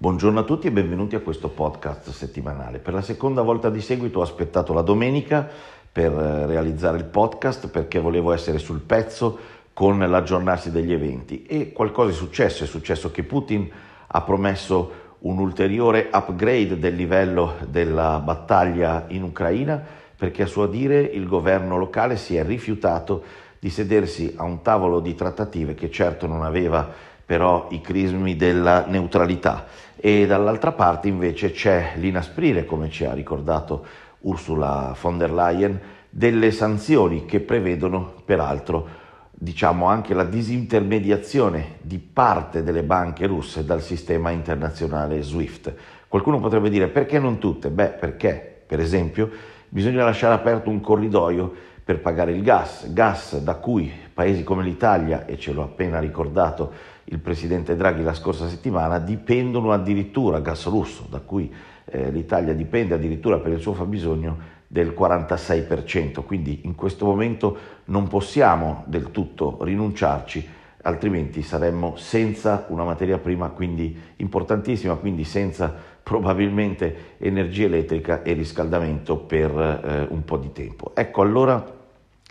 Buongiorno a tutti e benvenuti a questo podcast settimanale. Per la seconda volta di seguito ho aspettato la domenica per eh, realizzare il podcast perché volevo essere sul pezzo con l'aggiornarsi degli eventi e qualcosa è successo, è successo che Putin ha promesso un ulteriore upgrade del livello della battaglia in Ucraina perché a suo dire il governo locale si è rifiutato di sedersi a un tavolo di trattative che certo non aveva però i crismi della neutralità e dall'altra parte invece c'è l'inasprire, come ci ha ricordato Ursula von der Leyen, delle sanzioni che prevedono peraltro diciamo anche la disintermediazione di parte delle banche russe dal sistema internazionale SWIFT. Qualcuno potrebbe dire perché non tutte? Beh, perché, per esempio, bisogna lasciare aperto un corridoio per pagare il gas, gas da cui paesi come l'Italia, e ce l'ho appena ricordato, il Presidente Draghi la scorsa settimana, dipendono addirittura, gas russo, da cui eh, l'Italia dipende addirittura per il suo fabbisogno, del 46%, quindi in questo momento non possiamo del tutto rinunciarci, altrimenti saremmo senza una materia prima quindi importantissima, quindi senza probabilmente energia elettrica e riscaldamento per eh, un po' di tempo. Ecco allora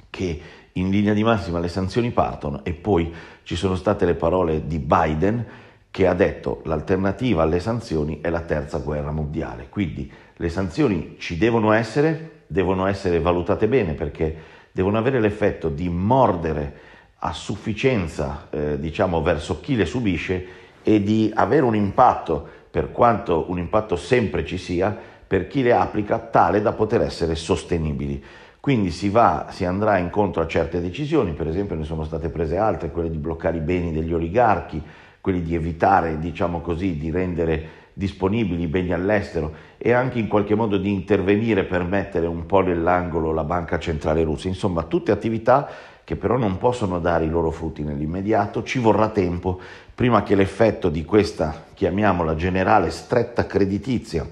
che in linea di massima le sanzioni partono e poi ci sono state le parole di Biden che ha detto l'alternativa alle sanzioni è la terza guerra mondiale. Quindi le sanzioni ci devono essere, devono essere valutate bene perché devono avere l'effetto di mordere a sufficienza eh, diciamo verso chi le subisce e di avere un impatto, per quanto un impatto sempre ci sia, per chi le applica tale da poter essere sostenibili. Quindi si, va, si andrà incontro a certe decisioni, per esempio ne sono state prese altre, quelle di bloccare i beni degli oligarchi, quelli di evitare, diciamo così, di rendere disponibili i beni all'estero e anche in qualche modo di intervenire per mettere un po' nell'angolo la banca centrale russa. Insomma, tutte attività che però non possono dare i loro frutti nell'immediato, ci vorrà tempo prima che l'effetto di questa, chiamiamola generale, stretta creditizia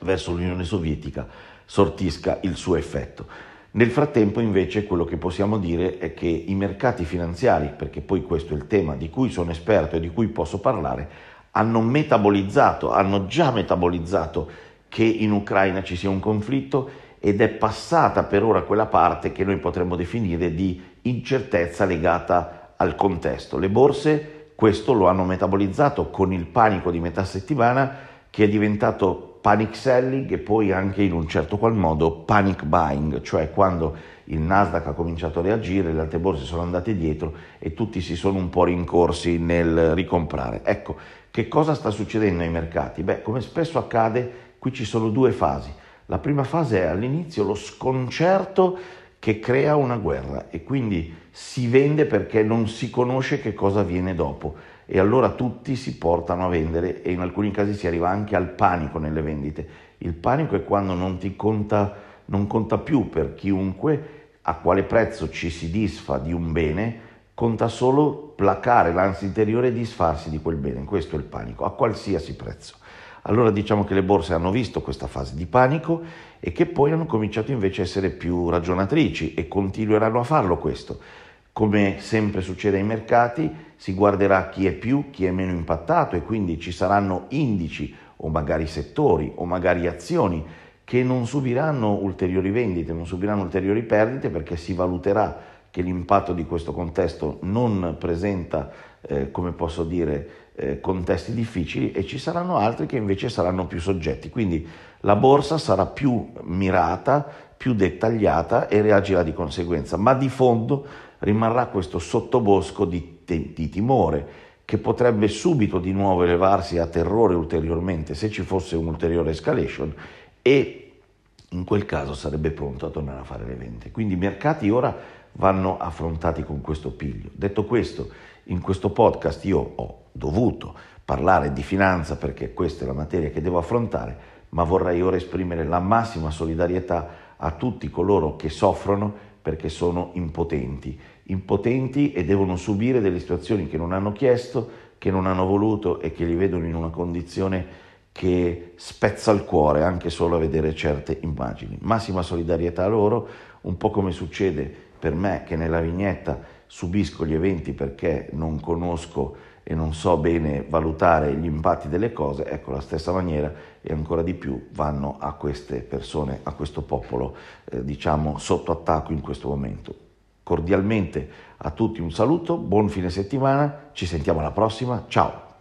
verso l'Unione Sovietica sortisca il suo effetto. Nel frattempo invece quello che possiamo dire è che i mercati finanziari, perché poi questo è il tema di cui sono esperto e di cui posso parlare, hanno metabolizzato, hanno già metabolizzato che in Ucraina ci sia un conflitto ed è passata per ora quella parte che noi potremmo definire di incertezza legata al contesto. Le borse questo lo hanno metabolizzato con il panico di metà settimana che è diventato panic selling e poi anche in un certo qual modo panic buying, cioè quando il Nasdaq ha cominciato a reagire, le altre borse sono andate dietro e tutti si sono un po' rincorsi nel ricomprare. Ecco, che cosa sta succedendo ai mercati? Beh, come spesso accade, qui ci sono due fasi. La prima fase è all'inizio lo sconcerto che crea una guerra e quindi si vende perché non si conosce che cosa viene dopo e allora tutti si portano a vendere e in alcuni casi si arriva anche al panico nelle vendite. Il panico è quando non ti conta, non conta più per chiunque a quale prezzo ci si disfa di un bene, conta solo placare l'ansia interiore e disfarsi di quel bene. Questo è il panico, a qualsiasi prezzo. Allora diciamo che le borse hanno visto questa fase di panico e che poi hanno cominciato invece a essere più ragionatrici e continueranno a farlo questo. Come sempre succede ai mercati, si guarderà chi è più, chi è meno impattato e quindi ci saranno indici o magari settori o magari azioni che non subiranno ulteriori vendite, non subiranno ulteriori perdite perché si valuterà che l'impatto di questo contesto non presenta, eh, come posso dire, eh, contesti difficili e ci saranno altri che invece saranno più soggetti. Quindi la borsa sarà più mirata, più dettagliata e reagirà di conseguenza, ma di fondo rimarrà questo sottobosco di, di timore che potrebbe subito di nuovo elevarsi a terrore ulteriormente se ci fosse un'ulteriore escalation e in quel caso sarebbe pronto a tornare a fare le vente. Quindi i mercati ora vanno affrontati con questo piglio. Detto questo, in questo podcast io ho dovuto parlare di finanza perché questa è la materia che devo affrontare, ma vorrei ora esprimere la massima solidarietà a tutti coloro che soffrono perché sono impotenti, impotenti e devono subire delle situazioni che non hanno chiesto, che non hanno voluto e che li vedono in una condizione che spezza il cuore anche solo a vedere certe immagini. Massima solidarietà a loro, un po' come succede per me che nella vignetta subisco gli eventi perché non conosco e non so bene valutare gli impatti delle cose, ecco la stessa maniera e ancora di più vanno a queste persone, a questo popolo, eh, diciamo sotto attacco in questo momento. Cordialmente a tutti un saluto, buon fine settimana, ci sentiamo alla prossima, ciao!